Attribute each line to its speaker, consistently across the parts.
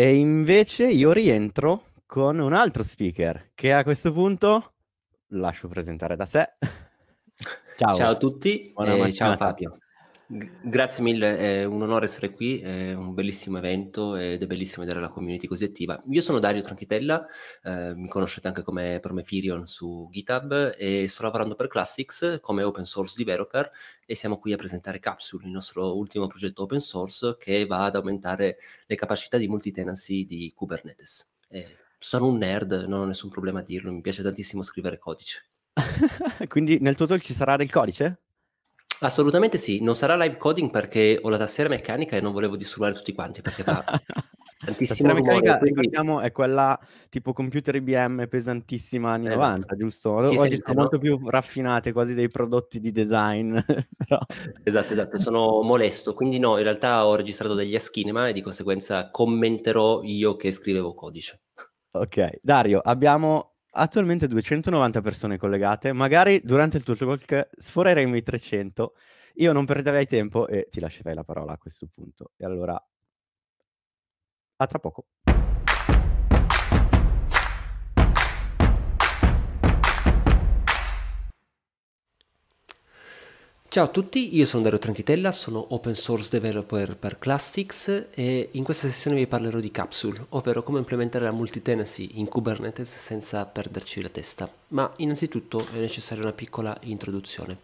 Speaker 1: E invece io rientro con un altro speaker che a questo punto lascio presentare da sé.
Speaker 2: ciao. ciao a tutti, ciao Fabio. Grazie mille, è un onore essere qui, è un bellissimo evento ed è bellissimo vedere la community così attiva. Io sono Dario Tranchitella, eh, mi conoscete anche come Prometherion su GitHub e sto lavorando per Classics come open source di developer e siamo qui a presentare Capsule, il nostro ultimo progetto open source che va ad aumentare le capacità di multitenancy di Kubernetes. Eh, sono un nerd, non ho nessun problema a dirlo, mi piace tantissimo scrivere codice. Quindi nel tuo talk ci sarà del codice? Assolutamente sì, non sarà live coding perché ho la tastiera meccanica e non volevo disturbare tutti quanti perché fa tantissimo rumore. meccanica,
Speaker 1: quindi... ricordiamo, è quella tipo computer IBM pesantissima anni eh, esatto. 90, giusto? Sì, Oggi sono molto più raffinate, quasi dei prodotti di design. però...
Speaker 2: Esatto, esatto, sono molesto, quindi no, in realtà ho registrato degli aschinema e di conseguenza commenterò io che scrivevo codice.
Speaker 1: Ok, Dario, abbiamo attualmente 290 persone collegate, magari durante il tuo talk sforeremo i 300. Io non perderei tempo e ti lascerei la parola a questo punto. E allora, a tra poco.
Speaker 2: Ciao a tutti, io sono Dario Tranchitella, sono open source developer per Classics e in questa sessione vi parlerò di Capsule, ovvero come implementare la multitenancy in Kubernetes senza perderci la testa. Ma innanzitutto è necessaria una piccola introduzione.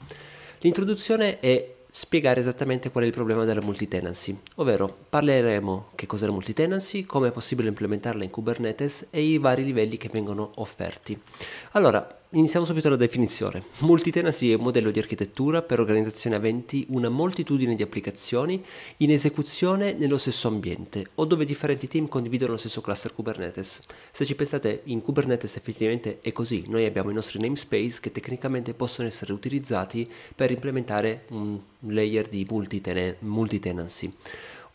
Speaker 2: L'introduzione è spiegare esattamente qual è il problema della multitenancy, ovvero parleremo che cos'è la multitenancy, come è possibile implementarla in Kubernetes e i vari livelli che vengono offerti. Allora, Iniziamo subito la definizione. Multitenancy è un modello di architettura per organizzazioni aventi una moltitudine di applicazioni in esecuzione nello stesso ambiente o dove differenti team condividono lo stesso cluster Kubernetes. Se ci pensate, in Kubernetes effettivamente è così. Noi abbiamo i nostri namespace che tecnicamente possono essere utilizzati per implementare un layer di multitenancy.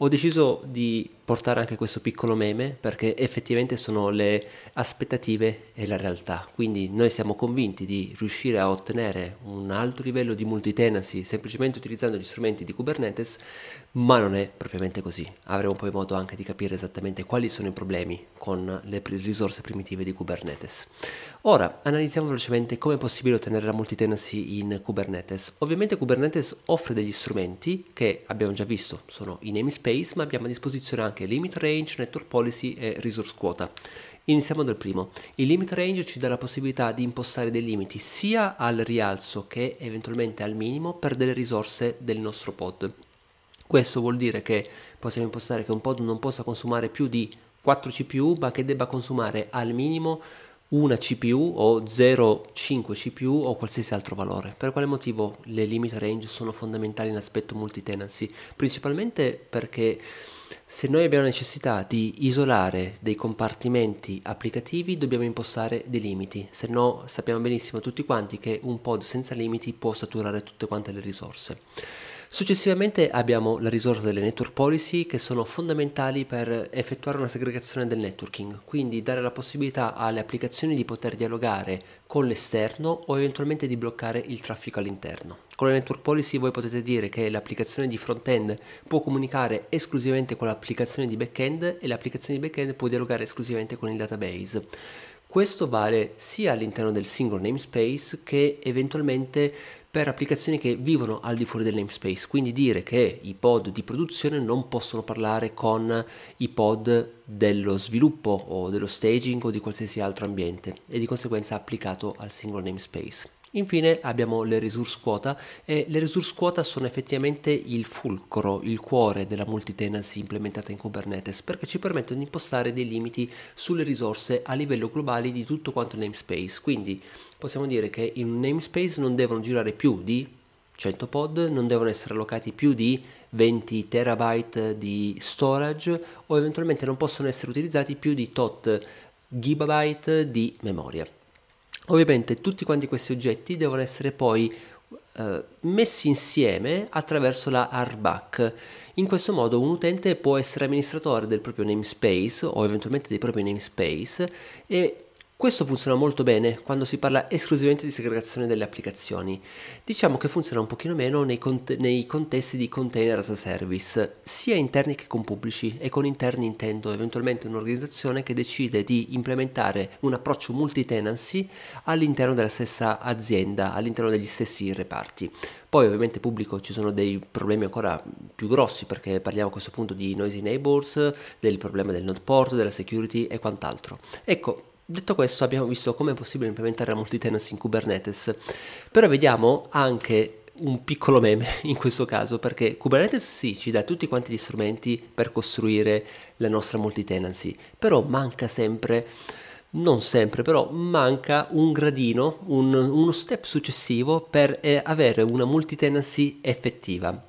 Speaker 2: Ho deciso di portare anche questo piccolo meme perché effettivamente sono le aspettative e la realtà. Quindi noi siamo convinti di riuscire a ottenere un alto livello di multitenancy semplicemente utilizzando gli strumenti di Kubernetes, ma non è propriamente così. Avremo poi modo anche di capire esattamente quali sono i problemi con le risorse primitive di Kubernetes. Ora analizziamo velocemente come è possibile ottenere la multitenancy in Kubernetes. Ovviamente Kubernetes offre degli strumenti che abbiamo già visto, sono i namespace, ma abbiamo a disposizione anche limit range, network policy e resource quota. Iniziamo dal primo. Il limit range ci dà la possibilità di impostare dei limiti sia al rialzo che eventualmente al minimo per delle risorse del nostro pod. Questo vuol dire che possiamo impostare che un pod non possa consumare più di 4 CPU, ma che debba consumare al minimo una CPU o 0,5 CPU o qualsiasi altro valore. Per quale motivo le limit range sono fondamentali in aspetto multi-tenancy? Principalmente perché se noi abbiamo necessità di isolare dei compartimenti applicativi dobbiamo impostare dei limiti, se no sappiamo benissimo tutti quanti che un pod senza limiti può saturare tutte quante le risorse. Successivamente abbiamo la risorsa delle network policy che sono fondamentali per effettuare una segregazione del networking, quindi dare la possibilità alle applicazioni di poter dialogare con l'esterno o eventualmente di bloccare il traffico all'interno. Con le network policy voi potete dire che l'applicazione di front-end può comunicare esclusivamente con l'applicazione di back-end e l'applicazione di back-end può dialogare esclusivamente con il database. Questo vale sia all'interno del singolo namespace che eventualmente per applicazioni che vivono al di fuori del namespace, quindi dire che i pod di produzione non possono parlare con i pod dello sviluppo o dello staging o di qualsiasi altro ambiente e di conseguenza applicato al singolo namespace. Infine abbiamo le resource quota e le resource quota sono effettivamente il fulcro, il cuore della multitenancy implementata in Kubernetes perché ci permettono di impostare dei limiti sulle risorse a livello globale di tutto quanto il namespace, quindi possiamo dire che in un namespace non devono girare più di 100 pod, non devono essere allocati più di 20 terabyte di storage o eventualmente non possono essere utilizzati più di tot gigabyte di memoria. Ovviamente tutti quanti questi oggetti devono essere poi eh, messi insieme attraverso la RBAC. In questo modo un utente può essere amministratore del proprio namespace o eventualmente dei propri namespace e questo funziona molto bene quando si parla esclusivamente di segregazione delle applicazioni. Diciamo che funziona un pochino meno nei, cont- nei contesti di container as a service, sia interni che con pubblici e con interni intendo eventualmente un'organizzazione che decide di implementare un approccio multi-tenancy all'interno della stessa azienda, all'interno degli stessi reparti. Poi ovviamente pubblico ci sono dei problemi ancora più grossi perché parliamo a questo punto di noisy neighbors, del problema del node port, della security e quant'altro. Ecco, Detto questo abbiamo visto come è possibile implementare la multitenancy in Kubernetes, però vediamo anche un piccolo meme in questo caso perché Kubernetes sì ci dà tutti quanti gli strumenti per costruire la nostra multitenancy, però manca sempre non sempre, però manca un gradino, un, uno step successivo per eh, avere una multitenancy effettiva.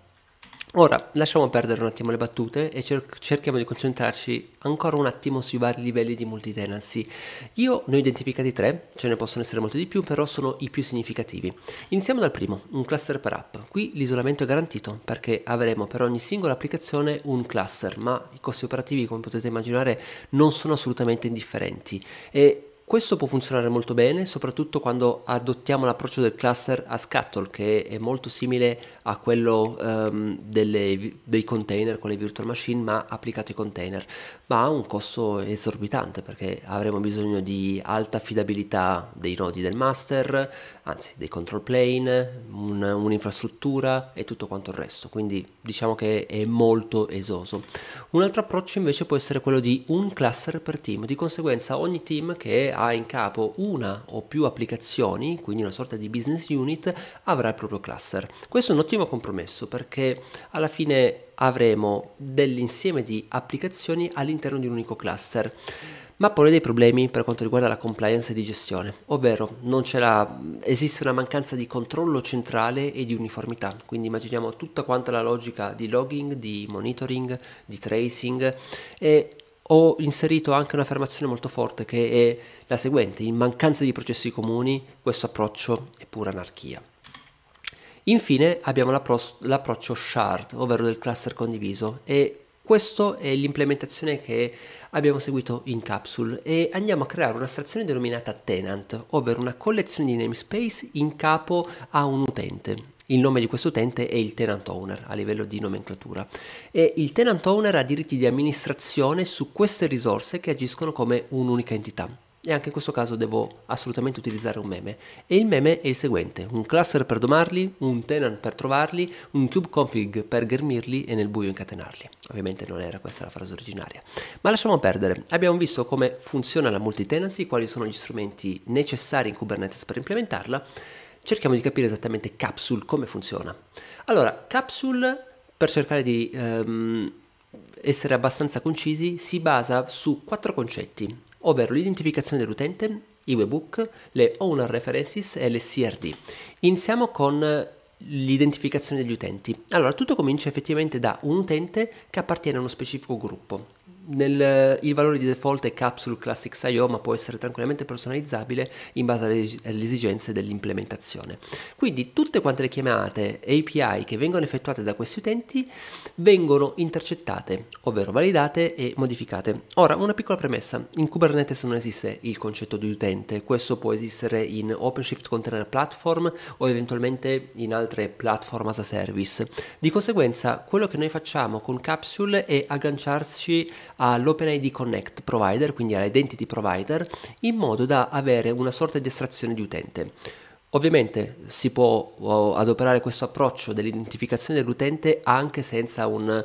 Speaker 2: Ora lasciamo perdere un attimo le battute e cer- cerchiamo di concentrarci ancora un attimo sui vari livelli di multitenancy. Io ne ho identificati tre, ce ne possono essere molti di più, però sono i più significativi. Iniziamo dal primo, un cluster per app. Qui l'isolamento è garantito perché avremo per ogni singola applicazione un cluster, ma i costi operativi, come potete immaginare, non sono assolutamente indifferenti e questo può funzionare molto bene, soprattutto quando adottiamo l'approccio del cluster a scattle, che è molto simile a quello um, delle, dei container con le virtual machine, ma applicato ai container, ma ha un costo esorbitante perché avremo bisogno di alta affidabilità dei nodi del master, anzi dei control plane, un, un'infrastruttura e tutto quanto il resto, quindi diciamo che è molto esoso. Un altro approccio invece può essere quello di un cluster per team, di conseguenza ogni team che ha in capo una o più applicazioni, quindi una sorta di business unit, avrà il proprio cluster. Questo è un ottimo compromesso perché alla fine avremo dell'insieme di applicazioni all'interno di un unico cluster ma pone dei problemi per quanto riguarda la compliance di gestione, ovvero esiste una mancanza di controllo centrale e di uniformità, quindi immaginiamo tutta quanta la logica di logging, di monitoring, di tracing e ho inserito anche un'affermazione molto forte che è la seguente, in mancanza di processi comuni questo approccio è pura anarchia. Infine abbiamo l'approccio shard, ovvero del cluster condiviso e questa è l'implementazione che abbiamo seguito in Capsule e andiamo a creare un'astrazione denominata tenant, ovvero una collezione di namespace in capo a un utente. Il nome di questo utente è il tenant owner a livello di nomenclatura e il tenant owner ha diritti di amministrazione su queste risorse che agiscono come un'unica entità e anche in questo caso devo assolutamente utilizzare un meme. E il meme è il seguente, un cluster per domarli, un tenant per trovarli, un kubeconfig per ghermirli e nel buio incatenarli. Ovviamente non era questa la frase originaria. Ma lasciamo perdere, abbiamo visto come funziona la multitenancy, quali sono gli strumenti necessari in Kubernetes per implementarla, cerchiamo di capire esattamente Capsule come funziona. Allora, Capsule per cercare di... Um, essere abbastanza concisi, si basa su quattro concetti ovvero l'identificazione dell'utente, i webhook, le owner references e le CRD. Iniziamo con l'identificazione degli utenti. Allora, tutto comincia effettivamente da un utente che appartiene a uno specifico gruppo. Nel, il valore di default è Capsule Classics IO, ma può essere tranquillamente personalizzabile in base alle, alle, esigenze dell'implementazione. Quindi tutte quante le chiamate API che vengono effettuate da questi utenti vengono intercettate, ovvero validate e modificate. Ora, una piccola premessa, in Kubernetes non esiste il concetto di utente, questo può esistere in OpenShift Container Platform o eventualmente in altre platform as a service. Di conseguenza, quello che noi facciamo con Capsule è agganciarci all'OpenID Connect provider, quindi all'identity provider, in modo da avere una sorta di estrazione di utente. Ovviamente si può adoperare questo approccio dell'identificazione dell'utente anche senza un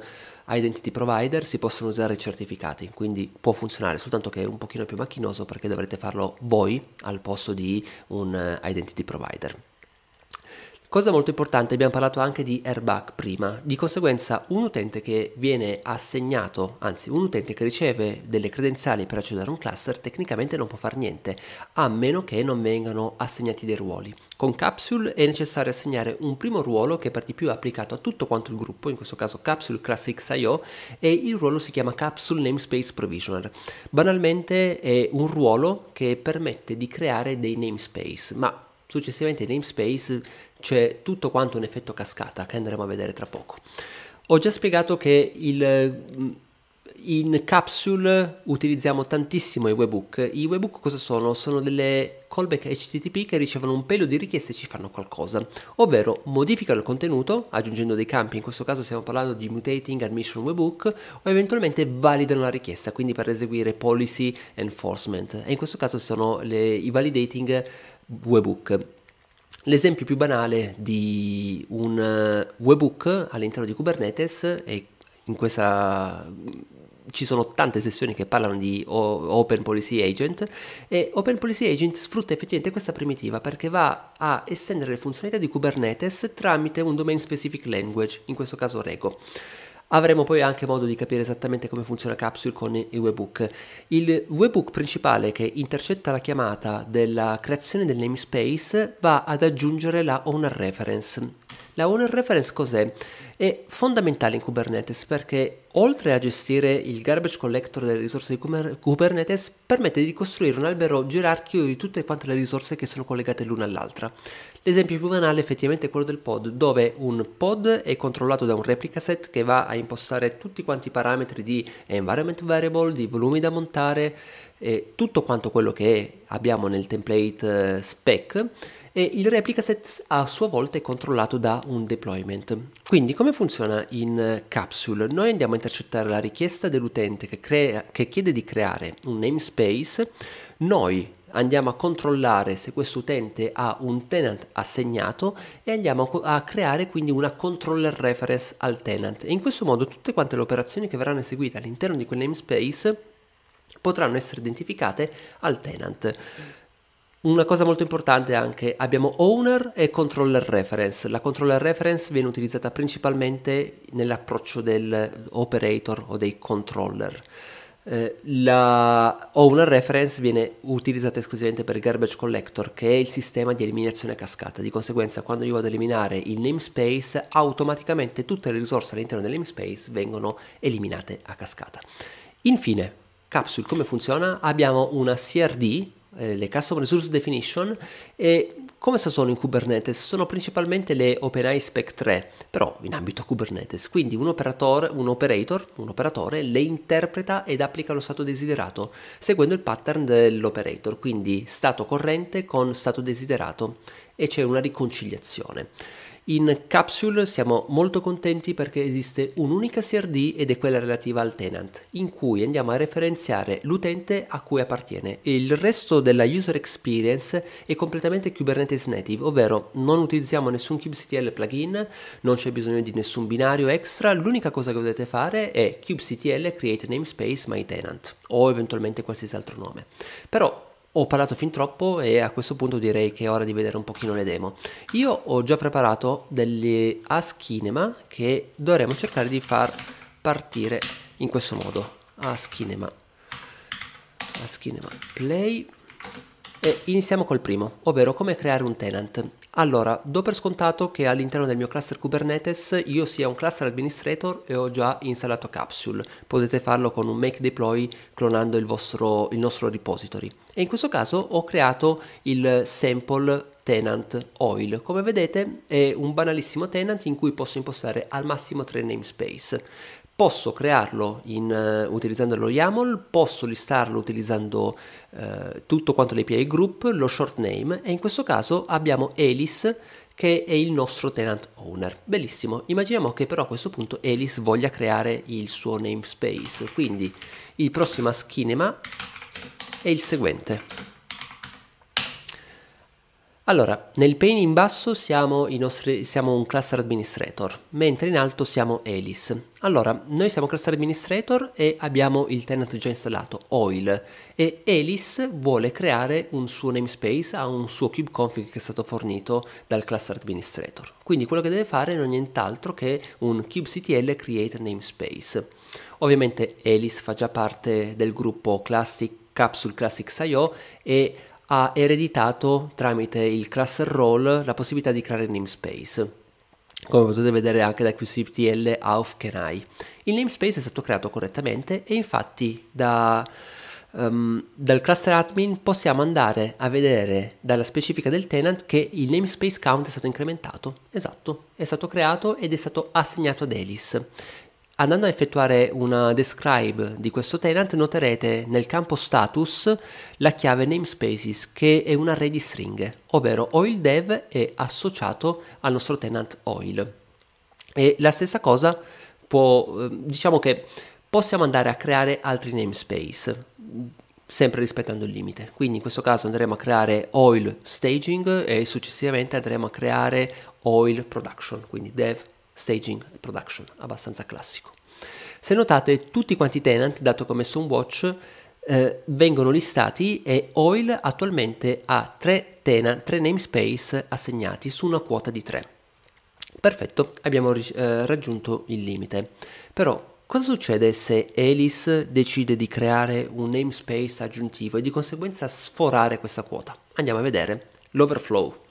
Speaker 2: identity provider, si possono usare i certificati, quindi può funzionare, soltanto che è un pochino più macchinoso perché dovrete farlo voi al posto di un eh, identity provider. Cosa molto importante, abbiamo parlato anche di airbag prima, di conseguenza un utente che viene assegnato, anzi un utente che riceve delle credenziali per accedere a un cluster tecnicamente non può fare niente, a meno che non vengano assegnati dei ruoli. Con Capsule è necessario assegnare un primo ruolo che per di più è applicato a tutto quanto il gruppo, in questo caso Capsule Classics IO, e il ruolo si chiama Capsule Namespace Provisioner. Banalmente è un ruolo che permette di creare dei namespace, ma successivamente i namespace c'è tutto quanto un effetto cascata che andremo a vedere tra poco. Ho già spiegato che il, mm, in capsule utilizziamo tantissimo i webhook. I webhook cosa sono? Sono delle callback HTTP che ricevono un pelo di richieste e ci fanno qualcosa, ovvero modificano il contenuto aggiungendo dei campi, in questo caso stiamo parlando di mutating admission webhook, o eventualmente validano la richiesta, quindi per eseguire policy enforcement. E in questo caso sono le, i validating webhook. L'esempio più banale di un eh, webhook all'interno di Kubernetes e in questa ci sono tante sessioni che parlano di Open Policy Agent e Open Policy Agent sfrutta effettivamente questa primitiva perché va a estendere le funzionalità di Kubernetes tramite un domain specific language, in questo caso Rego avremo poi anche modo di capire esattamente come funziona Capsule con il webhook. Il webhook principale che intercetta la chiamata della creazione del namespace va ad aggiungere la owner reference. La owner reference cos'è? È fondamentale in Kubernetes perché oltre a gestire il garbage collector delle risorse di Kubernetes permette di costruire un albero gerarchico di tutte quante le risorse che sono collegate l'una all'altra. L'esempio più banale è effettivamente quello del pod, dove un pod è controllato da un replica set che va a impostare tutti quanti i parametri di environment variable, di volumi da montare, e tutto quanto quello che abbiamo nel template eh, spec e il replica set a sua volta è controllato da un deployment. Quindi come funziona in eh, Capsule? Noi andiamo a intercettare la richiesta dell'utente che, che, chiede di creare un namespace, noi andiamo a controllare se questo utente ha un tenant assegnato e andiamo a creare quindi una controller reference al tenant. E in questo modo tutte quante le operazioni che verranno eseguite all'interno di quel namespace potranno essere identificate al tenant. Una cosa molto importante anche abbiamo owner e controller reference. La controller reference viene utilizzata principalmente nell'approccio dell'operator o dei controller eh, la owner reference viene utilizzata esclusivamente per garbage collector che è il sistema di eliminazione a cascata di conseguenza quando io vado ad eliminare il namespace automaticamente tutte le risorse all'interno del namespace vengono eliminate a cascata infine capsule come funziona abbiamo una crd eh, le custom resource definition e come se sono in Kubernetes? Sono principalmente le OpenAI Spec 3, però in ambito Kubernetes, quindi un, operatore, un operator, un operatore le interpreta ed applica lo stato desiderato, seguendo il pattern dell'operator, quindi stato corrente con stato desiderato e c'è una riconciliazione. In Capsule siamo molto contenti perché esiste un'unica CRD ed è quella relativa al tenant, in cui andiamo a referenziare l'utente a cui appartiene. Il resto della user experience è completamente Kubernetes native, ovvero non utilizziamo nessun kubectl plugin, non c'è bisogno di nessun binario extra, l'unica cosa che dovete fare è kubectl create namespace my tenant o eventualmente qualsiasi altro nome. Però ho parlato fin troppo e a questo punto direi che è ora di vedere un pochino le demo. Io ho già preparato degli Askinema che dovremmo cercare di far partire in questo modo. Askinema. Askinema play. E iniziamo col primo, ovvero come creare un tenant. Allora, do per scontato che all'interno del mio cluster Kubernetes io sia un cluster administrator e ho già installato Capsule. Potete farlo con un make deploy clonando il, vostro, il nostro repository. E in questo caso ho creato il sample tenant oil. Come vedete è un banalissimo tenant in cui posso impostare al massimo tre namespace posso crearlo in, uh, eh, utilizzando lo YAML, posso listarlo utilizzando uh, tutto quanto l'API group, lo short name e in questo caso abbiamo Alice che è il nostro tenant owner. Bellissimo, immaginiamo che però a questo punto Alice voglia creare il suo namespace, quindi il prossimo schema è il seguente. Allora, nel pane in basso siamo, nostri, siamo, un cluster administrator, mentre in alto siamo Alice. Allora, noi siamo cluster administrator e abbiamo il tenant già installato, OIL, e Alice vuole creare un suo namespace a un suo kubeconfig che è stato fornito dal cluster administrator. Quindi quello che deve fare non è nient'altro che un kubectl create namespace. Ovviamente Alice fa già parte del gruppo classic, capsule classics.io e ha ereditato tramite il cluster role la possibilità di creare namespace come potete vedere anche da QCTL AUF CANI. Il namespace è stato creato correttamente e infatti da, um, dal cluster admin possiamo andare a vedere dalla specifica del tenant che il namespace count è stato incrementato. Esatto, è stato creato ed è stato assegnato ad Alice. Andando a effettuare una describe di questo tenant noterete nel campo status la chiave namespaces che è un array di stringhe, ovvero oil dev è associato al nostro tenant oil. E la stessa cosa può, ehm, diciamo che possiamo andare a creare altri namespace sempre rispettando il limite. Quindi in questo caso andremo a creare oil staging e successivamente andremo a creare oil production, quindi dev staging e production, abbastanza classico. Se notate, tutti quanti i tenant, dato che ho messo un watch, eh, vengono listati e Oil attualmente ha tre, tenant, tre namespace assegnati su una quota di tre. Perfetto, abbiamo eh, raggiunto il limite. Però Cosa succede se Alice decide di creare un namespace aggiuntivo e di conseguenza sforare questa quota? Andiamo a vedere l'overflow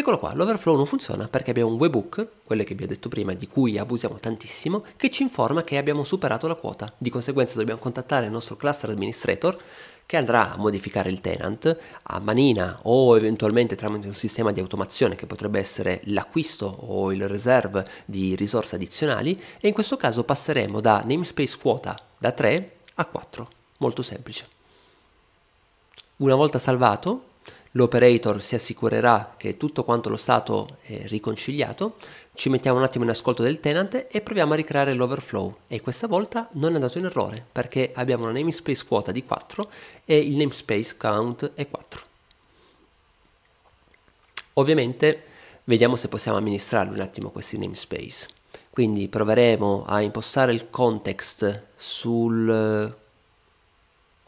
Speaker 2: Eccolo qua, l'overflow non funziona perché abbiamo un webhook, quelle che vi ho detto prima di cui abusiamo tantissimo, che ci informa che abbiamo superato la quota. Di conseguenza dobbiamo contattare il nostro cluster administrator che andrà a modificare il tenant a manina o eventualmente tramite un sistema di automazione che potrebbe essere l'acquisto o il reserve di risorse addizionali e in questo caso passeremo da namespace quota da 3 a 4, molto semplice. Una volta salvato l'operator si assicurerà che tutto quanto lo stato è riconciliato, ci mettiamo un attimo in ascolto del tenant e proviamo a ricreare l'overflow e questa volta non è andato in errore perché abbiamo una namespace quota di 4 e il namespace count è 4. Ovviamente vediamo se possiamo amministrarli un attimo questi namespace. Quindi proveremo a impostare il context sul eh,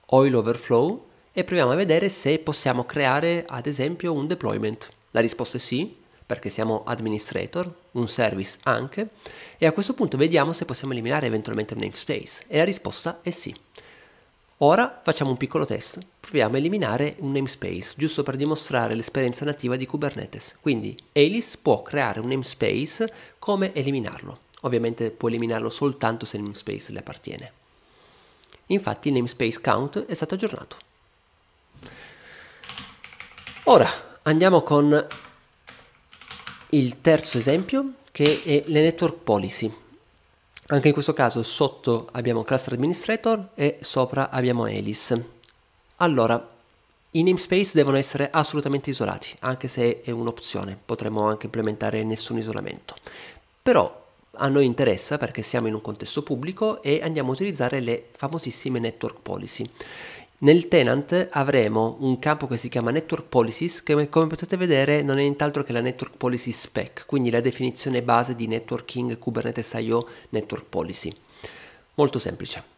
Speaker 2: oil overflow e proviamo a vedere se possiamo creare ad esempio un deployment. La risposta è sì, perché siamo administrator, un service anche, e a questo punto vediamo se possiamo eliminare eventualmente un namespace, e la risposta è sì. Ora facciamo un piccolo test, proviamo a eliminare un namespace, giusto per dimostrare l'esperienza nativa di Kubernetes. Quindi Alice può creare un namespace, come eliminarlo? Ovviamente può eliminarlo soltanto se il namespace le appartiene. Infatti il namespace count è stato aggiornato. Ora andiamo con il terzo esempio che è le network policy. Anche in questo caso sotto abbiamo cluster administrator e sopra abbiamo Alice. Allora, i namespace devono essere assolutamente isolati, anche se è un'opzione, potremmo anche implementare nessun isolamento. Però a noi interessa perché siamo in un contesto pubblico e andiamo a utilizzare le famosissime network policy. Nel tenant avremo un campo che si chiama network policies che come potete vedere non è nient'altro che la network policy spec, quindi la definizione base di networking Kubernetes IO network policy. Molto semplice.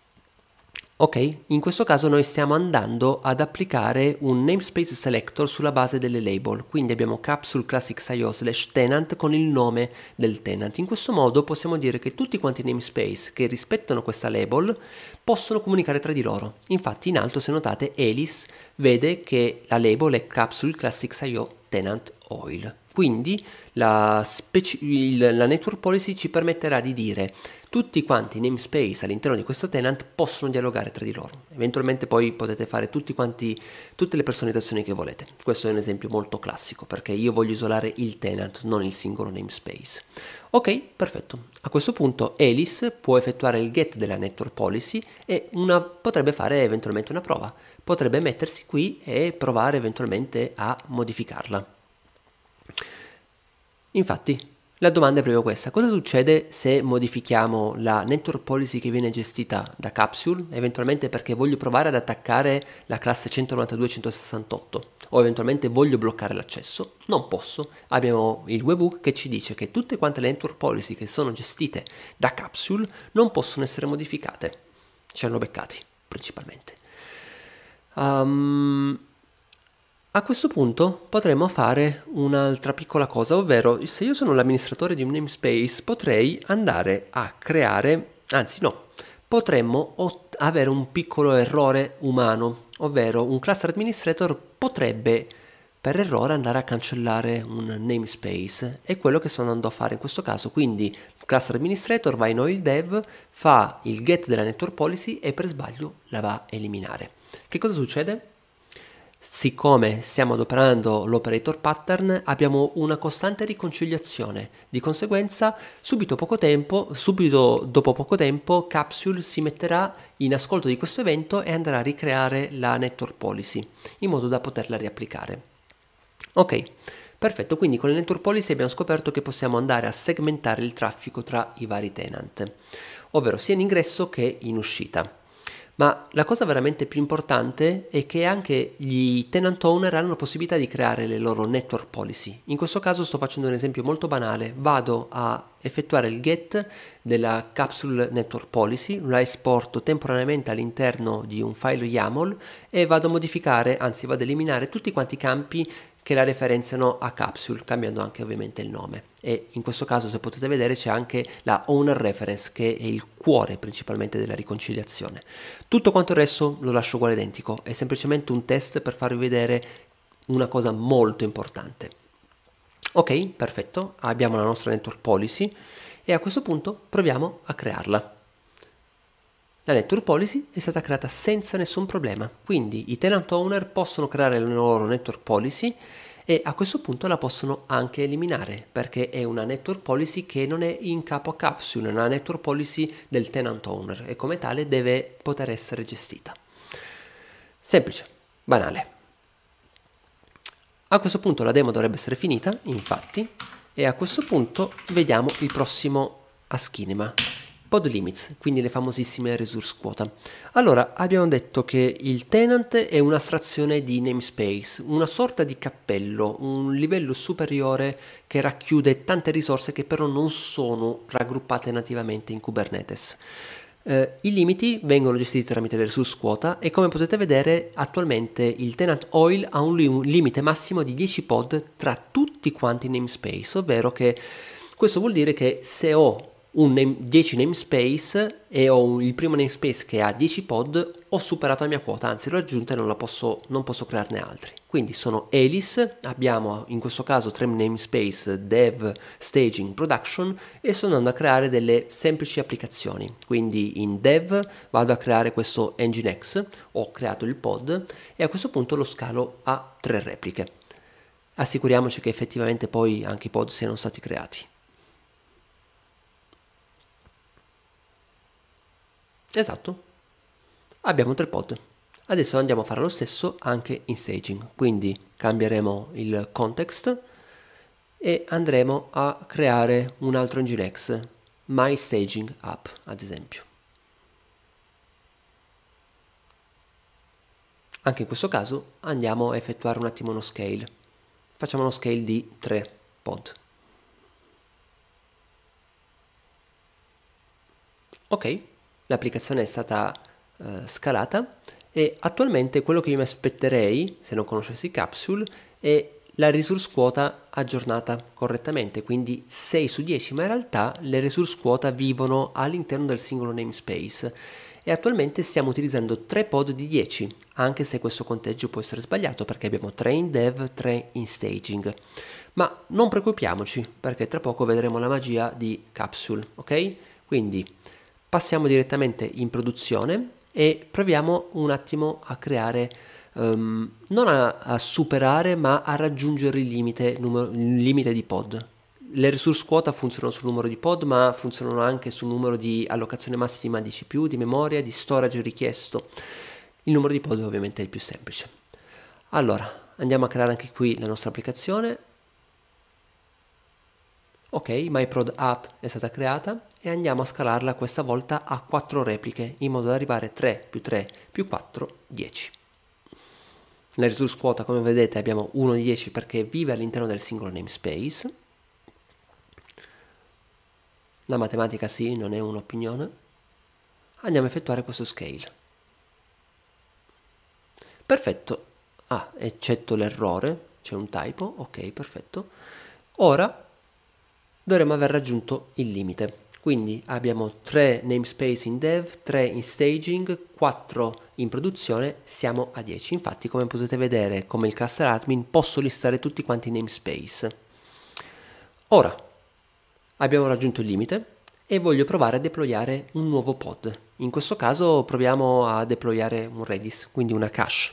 Speaker 2: Ok, in questo caso noi stiamo andando ad applicare un namespace selector sulla base delle label, quindi abbiamo capsule classics.io slash tenant con il nome del tenant. In questo modo possiamo dire che tutti quanti i namespace che rispettano questa label possono comunicare tra di loro. Infatti in alto se notate Alice vede che la label è capsule classics.io tenant oil. Quindi la, la network policy ci permetterà di dire tutti quanti i namespace all'interno di questo tenant possono dialogare tra di loro. Eventualmente poi potete fare quanti, tutte le personalizzazioni che volete. Questo è un esempio molto classico perché io voglio isolare il tenant, non il singolo namespace. Ok, perfetto. A questo punto Alice può effettuare il get della network policy e una, potrebbe fare eventualmente una prova. Potrebbe mettersi qui e provare eventualmente a modificarla. Infatti, la domanda è proprio questa, cosa succede se modifichiamo la network policy che viene gestita da Capsule, eventualmente perché voglio provare ad attaccare la classe 192-168 o eventualmente voglio bloccare l'accesso? Non posso, abbiamo il webhook che ci dice che tutte quante le network policy che sono gestite da Capsule non possono essere modificate, ci hanno beccati principalmente. Um, a questo punto potremmo fare un'altra piccola cosa, ovvero se io sono l'amministratore di un namespace potrei andare a creare, anzi no, potremmo ot- avere un piccolo errore umano, ovvero un cluster administrator potrebbe per errore andare a cancellare un namespace, è quello che sto andando a fare in questo caso, quindi cluster administrator va in oil dev, fa il get della network policy e per sbaglio la va a eliminare. Che cosa succede? Siccome stiamo adoperando l'operator pattern abbiamo una costante riconciliazione, di conseguenza subito, poco tempo, subito dopo poco tempo Capsule si metterà in ascolto di questo evento e andrà a ricreare la network policy in modo da poterla riapplicare. Ok, perfetto, quindi con le network policy abbiamo scoperto che possiamo andare a segmentare il traffico tra i vari tenant, ovvero sia in ingresso che in uscita. Ma la cosa veramente più importante è che anche gli tenant owner hanno la possibilità di creare le loro network policy. In questo caso sto facendo un esempio molto banale, vado a effettuare il get della capsule network policy, la esporto temporaneamente all'interno di un file YAML e vado a modificare, anzi vado a eliminare tutti quanti i campi che la referenziano a capsule, cambiando anche ovviamente il nome e in questo caso se potete vedere c'è anche la owner reference che è il cuore principalmente della riconciliazione. Tutto quanto il resto lo lascio uguale identico, è semplicemente un test per farvi vedere una cosa molto importante. Ok, perfetto, abbiamo la nostra network policy e a questo punto proviamo a crearla. La network policy è stata creata senza nessun problema, quindi i tenant owner possono creare la loro network policy e a questo punto la possono anche eliminare perché è una network policy che non è in capo a capsule, è una network policy del tenant owner e come tale deve poter essere gestita. Semplice, banale. A questo punto la demo dovrebbe essere finita, infatti, e a questo punto vediamo il prossimo Aschinema pod limits, quindi le famosissime resource quota. Allora, abbiamo detto che il tenant è un'astrazione di namespace, una sorta di cappello, un livello superiore che racchiude tante risorse che però non sono raggruppate nativamente in Kubernetes. Uh, I limiti vengono gestiti tramite le resource quota e come potete vedere attualmente il tenant oil ha un, lim- limite massimo di 10 pod tra tutti quanti i namespace, ovvero che questo vuol dire che se ho name, 10 namespace e ho il primo namespace che ha 10 pod, ho superato la mia quota, anzi l'ho aggiunta e non, posso, non posso crearne altri. Quindi sono Alice, abbiamo in questo caso 3 namespace dev, staging, production e sto andando a creare delle semplici applicazioni. Quindi in dev vado a creare questo Nginx, ho creato il pod e a questo punto lo scalo a 3 repliche. Assicuriamoci che effettivamente poi anche i pod siano stati creati. Esatto. Abbiamo tre pod. Adesso andiamo a fare lo stesso anche in staging, quindi cambieremo il context e andremo a creare un altro Nginx, My Staging App ad esempio. Anche in questo caso andiamo a effettuare un attimo uno scale. Facciamo uno scale di 3 pod. Ok, l'applicazione è stata eh, scalata e attualmente quello che io mi aspetterei, se non conoscessi Capsule, è la resource quota aggiornata correttamente, quindi 6 su 10, ma in realtà le resource quota vivono all'interno del singolo namespace e attualmente stiamo utilizzando 3 pod di 10, anche se questo conteggio può essere sbagliato perché abbiamo 3 in dev, 3 in staging. Ma non preoccupiamoci perché tra poco vedremo la magia di Capsule, ok? Quindi passiamo direttamente in produzione e proviamo un attimo a creare um, non a, a, superare ma a raggiungere il limite, numero, il limite di pod le resource quota funzionano sul numero di pod, ma funzionano anche sul numero di allocazione massima di CPU, di memoria, di storage richiesto. Il numero di pod ovviamente è il più semplice. Allora, andiamo a creare anche qui la nostra applicazione. Ok, MyProd App è stata creata e andiamo a scalarla questa volta a 4 repliche in modo da arrivare 3 più 3 più 4, 10. Nella resource quota come vedete abbiamo 1 di 10 perché vive all'interno del singolo namespace. La matematica sì, non è un'opinione. Andiamo a effettuare questo scale. Perfetto. Ah, eccetto l'errore, c'è un typo, ok, perfetto. Ora dovremmo aver raggiunto il limite. Quindi abbiamo 3 namespace in dev, 3 in staging, 4 in produzione, siamo a 10. Infatti come potete vedere come il cluster admin posso listare tutti quanti i namespace. Ora abbiamo raggiunto il limite e voglio provare a deployare un nuovo pod. In questo caso proviamo a deployare un Redis, quindi una cache.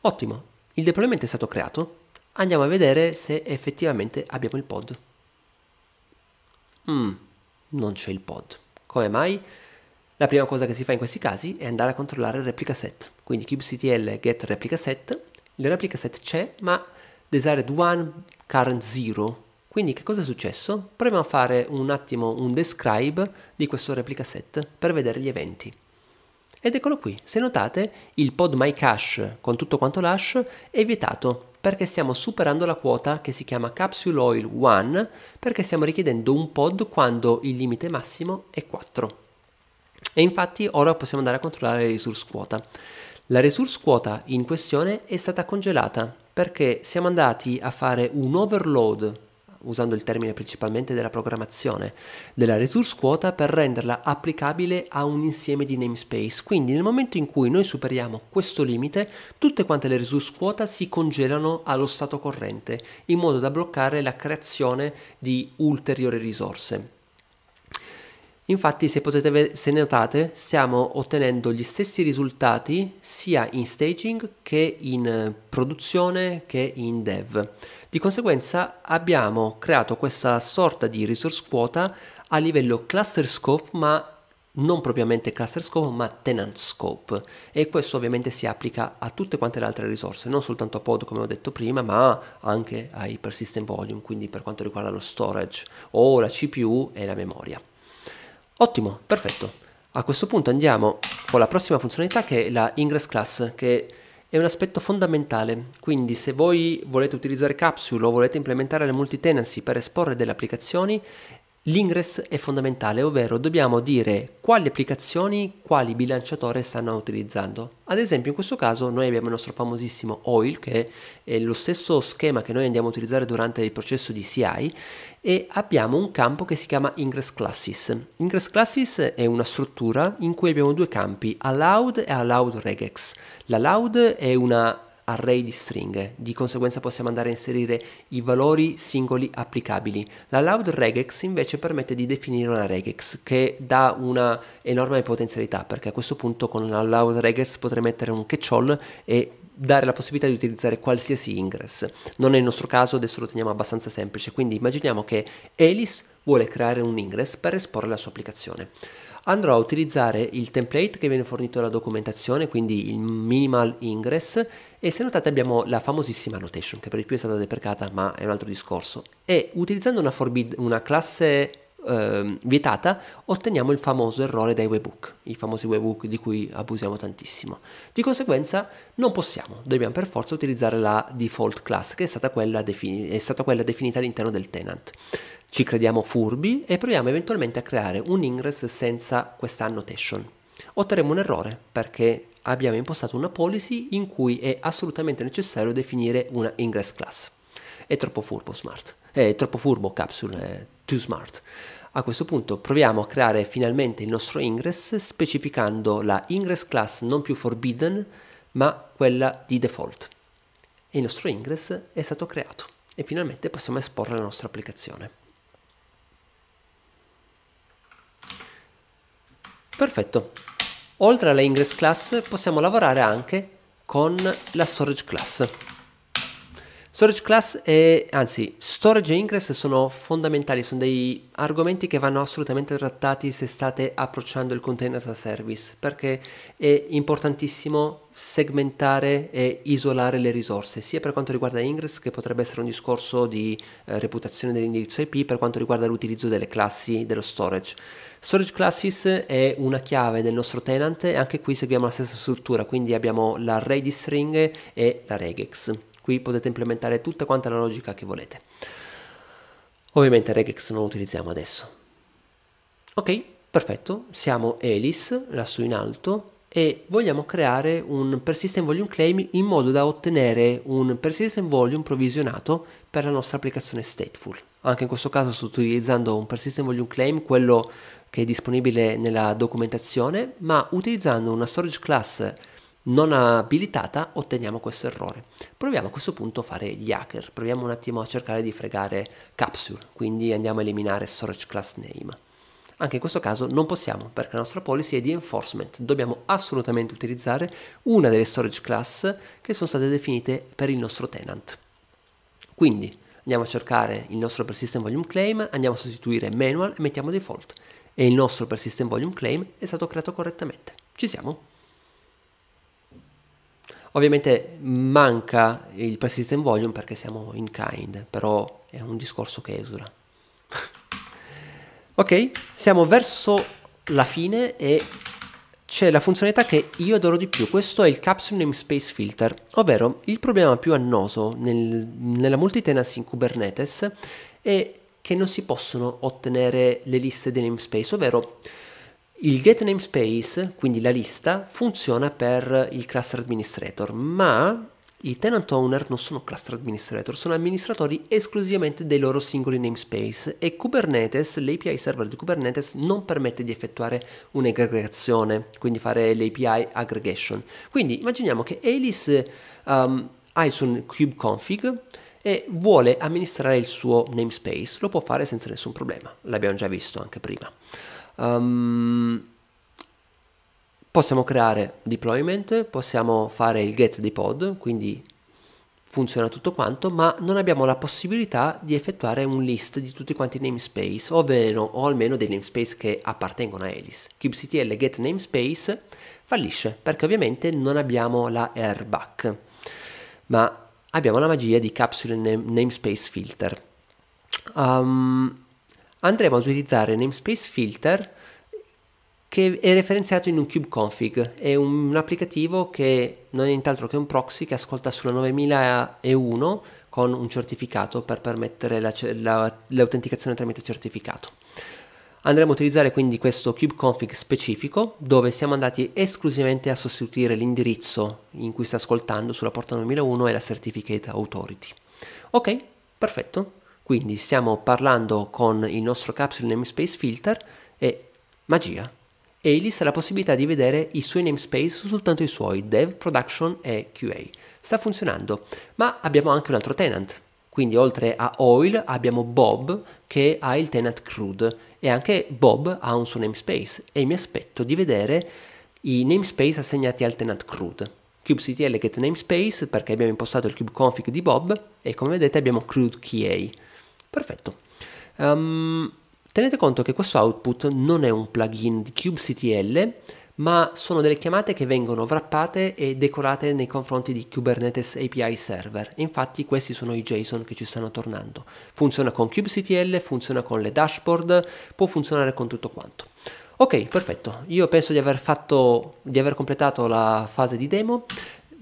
Speaker 2: Ottimo, il deployment è stato creato, andiamo a vedere se effettivamente abbiamo il pod. Mm, non c'è il pod. Come mai? La prima cosa che si fa in questi casi è andare a controllare il replica set. Quindi kubectl get replica set, il replica set c'è, ma desired one current 0. Quindi che cosa è successo? Proviamo a fare un attimo un describe di questo replica set per vedere gli eventi. Ed eccolo qui, se notate il pod my cash con tutto quanto l'hash è vietato perché stiamo superando la quota che si chiama capsule oil 1 perché stiamo richiedendo un pod quando il limite massimo è 4. E infatti ora possiamo andare a controllare la resource quota. La resource quota in questione è stata congelata perché siamo andati a fare un overload usando il termine principalmente della programmazione, della resource quota per renderla applicabile a un insieme di namespace. Quindi nel momento in cui noi superiamo questo limite, tutte quante le resource quota si congelano allo stato corrente, in modo da bloccare la creazione di ulteriori risorse. Infatti, se, potete, se, notate, stiamo ottenendo gli stessi risultati sia in staging che in eh, produzione che in dev. Di conseguenza abbiamo creato questa sorta di resource quota a livello cluster scope ma non propriamente cluster scope ma tenant scope e questo ovviamente si applica a tutte quante le altre risorse non soltanto a pod come ho detto prima ma anche ai persistent volume quindi per quanto riguarda lo storage o la cpu e la memoria ottimo perfetto a questo punto andiamo con la prossima funzionalità che è la ingress class che è un aspetto fondamentale, quindi se voi volete utilizzare Capsule o volete implementare le multi-tenancy per esporre delle applicazioni, L'ingress è fondamentale, ovvero dobbiamo dire quali applicazioni, quali bilanciatore stanno utilizzando. Ad esempio in questo caso noi abbiamo il nostro famosissimo OIL che è lo stesso schema che noi andiamo a utilizzare durante il processo di CI e abbiamo un campo che si chiama ingress classes. Ingress classes è una struttura in cui abbiamo due campi, allowed e allowed regex. L'allowed è una array di stringhe, di conseguenza possiamo andare a inserire i valori singoli applicabili. La loud regex invece permette di definire una regex che dà una enorme potenzialità perché a questo punto con la loud regex potrei mettere un catch all e dare la possibilità di utilizzare qualsiasi ingress. Non è il nostro caso, adesso lo teniamo abbastanza semplice, quindi immaginiamo che Alice vuole creare un ingress per esporre la sua applicazione andrò a utilizzare il template che viene fornito dalla documentazione, quindi il minimal ingress, e se notate abbiamo la famosissima annotation, che per il più è stata deprecata, ma è un altro discorso. E utilizzando una, forbid- una classe eh, vietata, otteniamo il famoso errore dai webhook, i famosi webhook di cui abusiamo tantissimo. Di conseguenza non possiamo, dobbiamo per forza utilizzare la default class che è stata quella, defini- è stata quella definita all'interno del tenant. Ci crediamo furbi e proviamo eventualmente a creare un ingress senza questa annotation. Otterremo un errore perché abbiamo impostato una policy in cui è assolutamente necessario definire una ingress class. È troppo furbo Smart, è troppo furbo Capsule, too smart. A questo punto proviamo a creare finalmente il nostro ingress specificando la ingress class non più forbidden ma quella di default. E il nostro ingress è stato creato e finalmente possiamo esporre la nostra applicazione. Perfetto. Oltre alla ingress class possiamo lavorare anche con la storage class. Storage class e anzi, storage e ingress sono fondamentali, sono dei argomenti che vanno assolutamente trattati se state approcciando il container as a service, perché è importantissimo segmentare e isolare le risorse, sia per quanto riguarda ingress, che potrebbe essere un discorso di eh, reputazione dell'indirizzo IP, per quanto riguarda l'utilizzo delle classi dello storage. Storage classes è una chiave del nostro tenant e anche qui seguiamo la stessa struttura, quindi abbiamo la di stringhe e la regex. Qui potete implementare tutta quanta la logica che volete. Ovviamente regex non lo utilizziamo adesso. Ok, perfetto, siamo Elis, lassù in alto, e vogliamo creare un persistent volume claim in modo da ottenere un persistent volume provisionato per la nostra applicazione stateful. Anche in questo caso sto utilizzando un persistent volume claim, quello che è disponibile nella documentazione, ma utilizzando una storage class non abilitata otteniamo questo errore. Proviamo a questo punto a fare gli hacker, proviamo un attimo a cercare di fregare capsule, quindi andiamo a eliminare storage class name. Anche in questo caso non possiamo perché la nostra policy è di enforcement, dobbiamo assolutamente utilizzare una delle storage class che sono state definite per il nostro tenant. Quindi andiamo a cercare il nostro persistent volume claim, andiamo a sostituire manual e mettiamo default e il nostro persistent volume claim è stato creato correttamente. Ci siamo? Ovviamente manca il persistent volume perché siamo in kind, però è un discorso che esula. ok, siamo verso la fine e c'è la funzionalità che io adoro di più, questo è il Capsule Namespace Filter, ovvero il problema più annoso nel, nella multitenancy in Kubernetes è che non si possono ottenere le liste dei namespace, ovvero il get namespace, quindi la lista, funziona per il cluster administrator, ma i tenant owner non sono cluster administrator, sono amministratori esclusivamente dei loro singoli namespace e Kubernetes, l'API server di Kubernetes non permette di effettuare un'aggregazione, quindi fare l'API aggregation. Quindi immaginiamo che Alice um, ha il suo kube e vuole amministrare il suo namespace, lo può fare senza nessun problema, l'abbiamo già visto anche prima. Um, possiamo creare deployment, possiamo fare il get dei pod, quindi funziona tutto quanto, ma non abbiamo la possibilità di effettuare un list di tutti quanti i namespace, ovvero o almeno dei namespace che appartengono a Alice. kubectl get namespace fallisce perché ovviamente non abbiamo la airback, ma abbiamo la magia di capsule namespace filter. Um, andremo ad utilizzare namespace filter che è referenziato in un kubeconfig, è un applicativo che non è nient'altro che un proxy che ascolta sulla 9001 con un certificato per permettere l'autenticazione la, la, tramite certificato. Andremo a utilizzare quindi questo kubeconfig specifico dove siamo andati esclusivamente a sostituire l'indirizzo in cui sta ascoltando sulla porta 9001 e la certificate authority. Ok, perfetto, quindi stiamo parlando con il nostro capsule namespace filter e magia. E lì sarà la possibilità di vedere i suoi namespace, soltanto i suoi, dev, production e QA. Sta funzionando, ma abbiamo anche un altro tenant. Quindi oltre a Oil abbiamo Bob che ha il tenant crude e anche Bob ha un suo namespace e mi aspetto di vedere i namespace assegnati al tenant crude. kubectl get namespace perché abbiamo impostato il kubeconfig di Bob e come vedete abbiamo crude QA Perfetto. Um, tenete conto che questo output non è un plugin di kubectl, ma sono delle chiamate che vengono wrappate e decorate nei confronti di Kubernetes API server. Infatti questi sono i JSON che ci stanno tornando. Funziona con kubectl, funziona con le dashboard, può funzionare con tutto quanto. Ok, perfetto. Io penso di aver, fatto, di aver completato la fase di demo.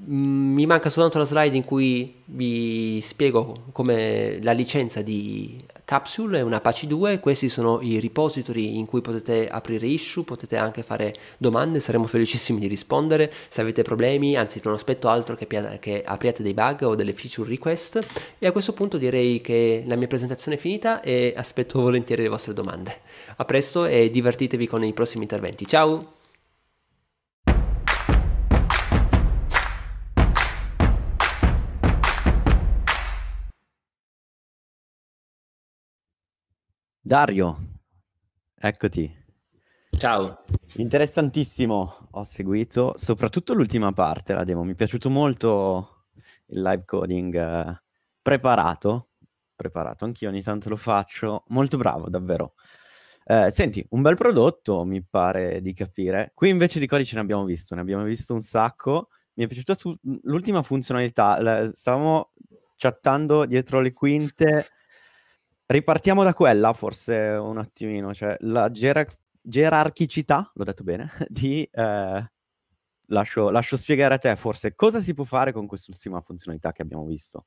Speaker 2: Mm, mi manca soltanto la slide in cui vi spiego come la licenza di Capsule è una Apache 2, questi sono i repository in cui potete aprire issue, potete anche fare domande, saremo felicissimi di rispondere se avete problemi, anzi non aspetto altro che, che apriate dei bug o delle feature request e a questo punto direi che la mia presentazione è finita e aspetto volentieri le vostre domande. A presto e divertitevi con i prossimi interventi, ciao!
Speaker 1: Dario, eccoti. Ciao. Interessantissimo, ho seguito soprattutto l'ultima parte, la demo. Mi è piaciuto molto il live coding eh, preparato, preparato, anch'io ogni tanto lo faccio, molto bravo davvero. Eh, senti, un bel prodotto mi pare di capire. Qui invece di codice ne abbiamo visto, ne abbiamo visto un sacco. Mi è piaciuta su- l'ultima funzionalità, la- stavamo chattando dietro le quinte Ripartiamo da quella forse un attimino, cioè la gera- gerarchicità, l'ho detto bene, di... Eh, lascio, lascio spiegare a te forse cosa si può fare con quest'ultima funzionalità che abbiamo visto.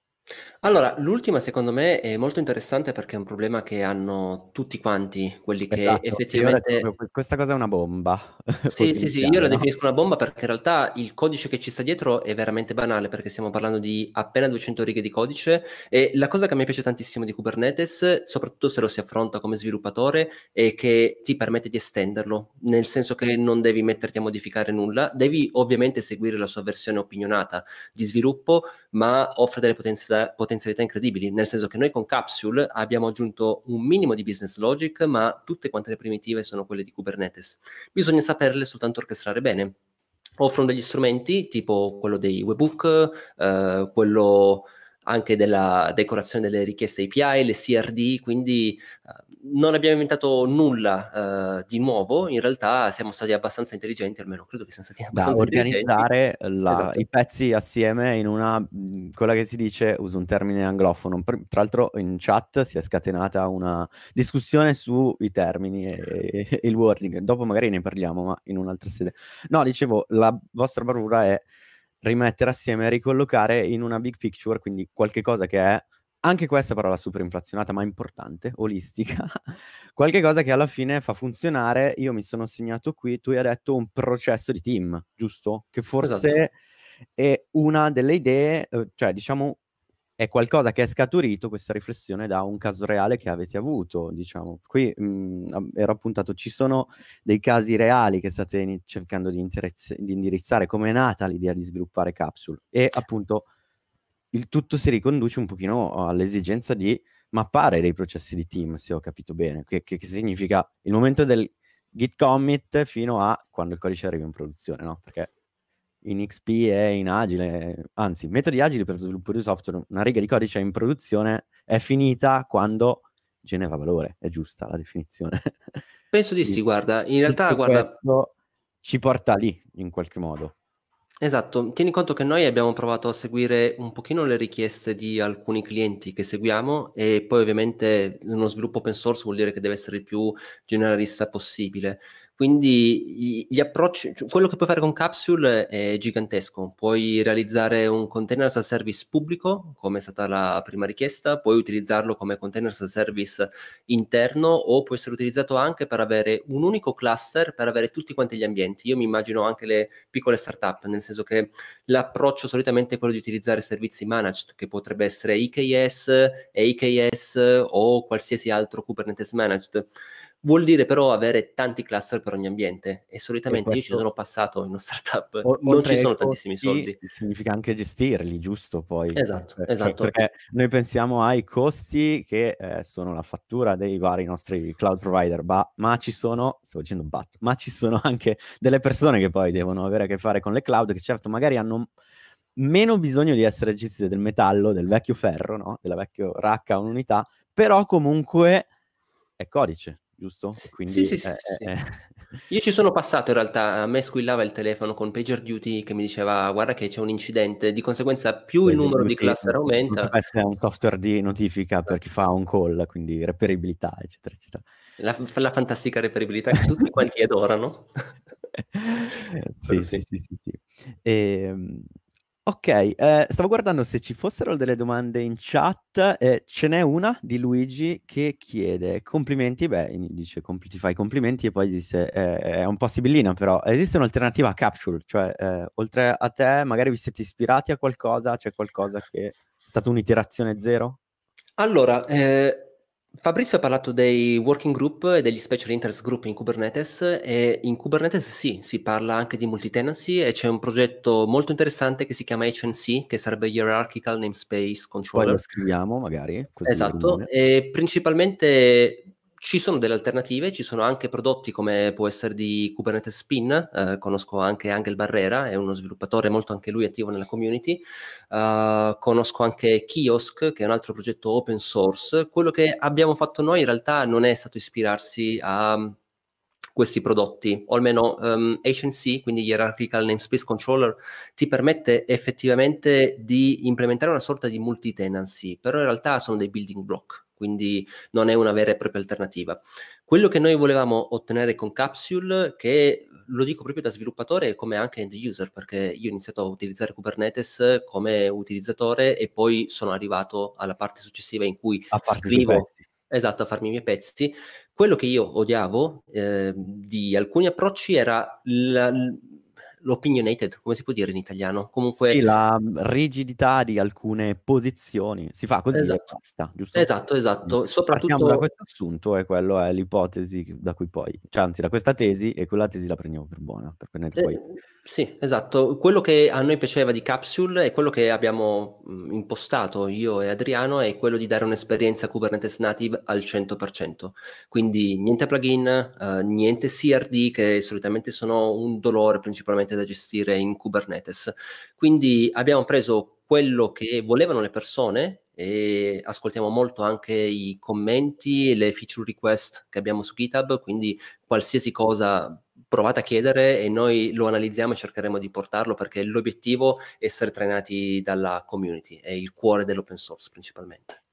Speaker 2: Allora, l'ultima secondo me è molto interessante perché è un problema che hanno tutti quanti, quelli che esatto, effettivamente... Detto, questa cosa è
Speaker 1: una bomba.
Speaker 2: Sì, sì, sì, io la definisco una bomba perché in realtà il codice che ci sta dietro è veramente banale perché stiamo parlando di appena 200 righe di codice e la cosa che mi piace tantissimo di Kubernetes, soprattutto se lo si affronta come sviluppatore, è che ti permette di estenderlo, nel senso che non devi metterti a modificare nulla, devi ovviamente seguire la sua versione opinionata di sviluppo, ma offre delle potenzialità potenzialità incredibili, nel senso che noi con Capsule abbiamo aggiunto un minimo di business logic, ma tutte quante le primitive sono quelle di Kubernetes. Bisogna saperle soltanto orchestrare bene. Offrono degli strumenti tipo quello dei webhook, eh, quello anche della decorazione delle richieste API, le CRD, quindi eh, non abbiamo inventato nulla eh, di nuovo, in realtà siamo stati abbastanza intelligenti, almeno credo che siamo stati abbastanza intelligenti. Da organizzare
Speaker 1: la, esatto. i pezzi assieme in una, mm, quella che si dice, uso un termine anglofono, tra l'altro in chat si è scatenata una discussione sui termini e, e il wording, dopo magari ne parliamo, ma in un'altra sede. No, dicevo, la vostra bravura è rimettere assieme e ricollocare in una big picture, quindi qualche cosa che è anche questa parola super inflazionata, ma importante, olistica, qualche cosa che alla fine fa funzionare. Io mi sono segnato qui, tu hai detto un processo di team, giusto? Che forse esatto. è una delle idee, eh, cioè diciamo è qualcosa che è scaturito questa riflessione da un caso reale che avete avuto, diciamo. Qui mh, mhmm, ero appuntato, ci sono dei casi reali che state in- cercando di, interezz- di indirizzare, come è nata l'idea di sviluppare capsule e appunto il tutto si riconduce un pochino oh, all'esigenza di mappare dei processi di team, se ho capito bene, che, che significa il momento del git commit fino a quando il codice arriva in produzione, no? Perché in XP e in Agile, anzi, metodi agili per sviluppare software, una riga di codice in produzione è finita quando genera valore, è giusta la definizione.
Speaker 2: Penso di sì, guarda, in realtà guarda...
Speaker 1: ci porta lì in qualche modo.
Speaker 2: Esatto, tieni conto che noi abbiamo provato a seguire un pochino le richieste di alcuni clienti che seguiamo e poi ovviamente uno sviluppo open source vuol dire che deve essere il più generalista possibile. Quindi gli approcci, cioè, quello che puoi fare con Capsule è gigantesco. Puoi realizzare un container as a service pubblico, come è stata la prima richiesta, puoi utilizzarlo come container as a service interno o può essere utilizzato anche per avere un unico cluster per avere tutti quanti gli ambienti. Io mi immagino anche le piccole startup, nel senso che l'approccio solitamente è quello di utilizzare servizi managed, che potrebbe essere IKS, AKS o qualsiasi altro Kubernetes managed Vuol dire però avere tanti cluster per ogni ambiente e solitamente e questo... io ci sono passato in una startup, o, non ci sono tantissimi soldi.
Speaker 1: Significa anche gestirli, giusto? Poi esatto, perché, esatto. Perché noi pensiamo ai costi che eh, sono la fattura dei vari nostri cloud provider, ma, ma ci sono, stavo dicendo but, ma ci sono anche delle persone che poi devono avere a che fare con le cloud, che certo magari hanno meno bisogno di essere gestite del metallo, del vecchio ferro, no? della vecchia racca un'unità, però comunque è codice giusto? Quindi, sì, sì, eh, sì, eh,
Speaker 2: Io ci sono passato in realtà, a me squillava il telefono con PagerDuty che mi diceva guarda che c'è un incidente, di conseguenza più il numero di cluster aumenta...
Speaker 1: È un software di notifica esatto. per chi fa un call, quindi reperibilità, eccetera, eccetera.
Speaker 2: La, la fantastica reperibilità che tutti quanti adorano.
Speaker 1: sì, sì, sì, sì, sì. E, ehm, Ok, eh, stavo guardando se ci fossero delle domande in chat. Eh, ce n'è una di Luigi che chiede complimenti. Beh, dice compl- ti fai complimenti e poi dice eh, è un po' sibillina, però esiste un'alternativa a Capsule, cioè eh, oltre a te magari vi siete ispirati a qualcosa, c'è qualcosa che è stata un'iterazione zero?
Speaker 2: Allora, eh, Fabrizio ha parlato dei working group e degli special interest group in Kubernetes e in Kubernetes sì, si parla anche di multitenancy e c'è un progetto molto interessante che si chiama HNC, che sarebbe Hierarchical Namespace Controller. Poi lo
Speaker 1: scriviamo magari. esatto,
Speaker 2: e principalmente ci sono delle alternative, ci sono anche prodotti come può essere di Kubernetes Spin, eh, conosco anche Angel Barrera, è uno sviluppatore molto anche lui attivo nella community, uh, conosco anche Kiosk che è un altro progetto open source, quello che abbiamo fatto noi in realtà non è stato ispirarsi a mm, questi prodotti, o almeno um, ehm, HNC, quindi Hierarchical Namespace Controller, ti permette effettivamente di implementare una sorta di multi-tenancy, però in realtà sono dei building block, quindi non è una vera e propria alternativa. Quello che noi volevamo ottenere con Capsule, che lo dico proprio da sviluppatore come anche end user, perché io ho iniziato a utilizzare Kubernetes come utilizzatore e poi sono arrivato alla parte successiva in cui scrivo esatto, a farmi i miei pezzi. Quello che io odiavo eh, di alcuni approcci era la, l'opinionated, come si può dire in italiano? Comunque... Sì, la
Speaker 1: mm, rigidità di alcune posizioni, si fa così esatto. Basta, giusto? Esatto,
Speaker 2: esatto. Mm. Soprattutto... Partiamo da questo
Speaker 1: assunto e quello è l'ipotesi da cui poi, cioè, anzi da questa tesi e quella tesi la prendiamo per buona. Eh, poi...
Speaker 2: Mm, sì, esatto. Quello che a noi piaceva di Capsule e quello che abbiamo impostato io e Adriano è quello di dare un'esperienza Kubernetes native al 100%. Quindi niente plugin, eh, niente CRD che solitamente sono un dolore principalmente sicuramente da gestire in Kubernetes. Quindi abbiamo preso quello che volevano le persone e ascoltiamo molto anche i commenti, le feature request che abbiamo su GitHub, quindi qualsiasi cosa provate a chiedere e noi lo analizziamo e cercheremo di portarlo perché l'obiettivo è essere trainati dalla community, è il cuore dell'open source principalmente.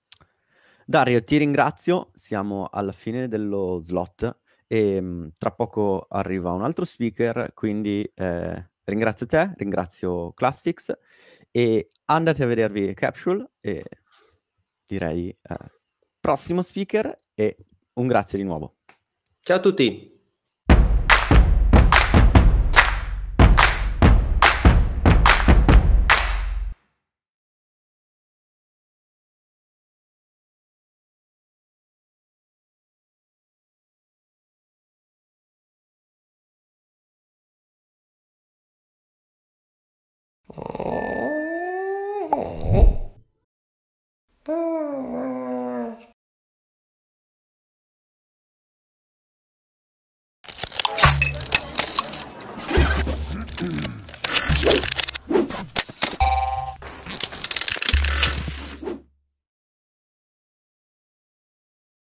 Speaker 1: Dario, ti ringrazio, siamo alla fine dello slot e ehm, tra poco arriva un altro speaker, quindi eh, ringrazio te, ringrazio Classics e andate a vedervi Capsule e direi eh, prossimo speaker e un grazie di nuovo.
Speaker 2: Ciao a tutti.